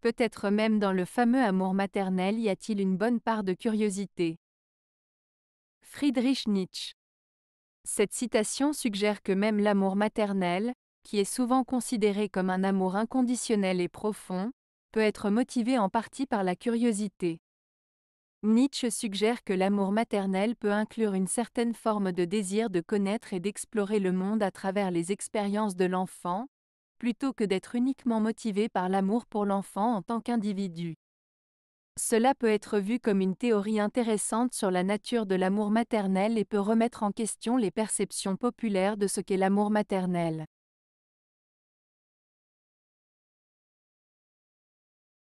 Peut-être même dans le fameux amour maternel y a-t-il une bonne part de curiosité. Friedrich Nietzsche. Cette citation suggère que même l'amour maternel, qui est souvent considéré comme un amour inconditionnel et profond, peut être motivé en partie par la curiosité. Nietzsche suggère que l'amour maternel peut inclure une certaine forme de désir de connaître et d'explorer le monde à travers les expériences de l'enfant, plutôt que d'être uniquement motivé par l'amour pour l'enfant en tant qu'individu. Cela peut être vu comme une théorie intéressante sur la nature de l'amour maternel et peut remettre en question les perceptions populaires de ce qu'est l'amour maternel.